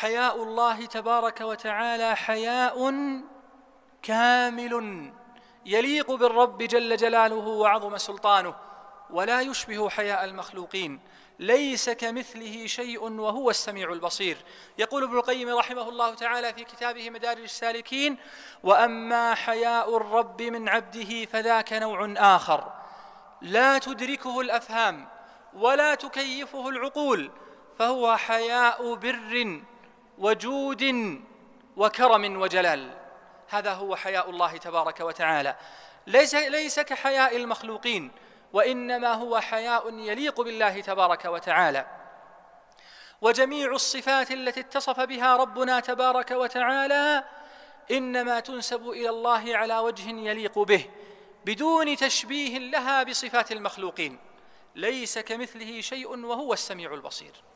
حياء الله تبارك وتعالى حياء كامل يليق بالرب جل جلاله وعظم سلطانه ولا يشبه حياء المخلوقين ليس كمثله شيء وهو السميع البصير يقول ابن القيم رحمه الله تعالى في كتابه مدارج السالكين واما حياء الرب من عبده فذاك نوع اخر لا تدركه الافهام ولا تكيفه العقول فهو حياء بر وجود وكرم وجلال هذا هو حياء الله تبارك وتعالى ليس ليس كحياء المخلوقين وانما هو حياء يليق بالله تبارك وتعالى وجميع الصفات التي اتصف بها ربنا تبارك وتعالى انما تنسب الى الله على وجه يليق به بدون تشبيه لها بصفات المخلوقين ليس كمثله شيء وهو السميع البصير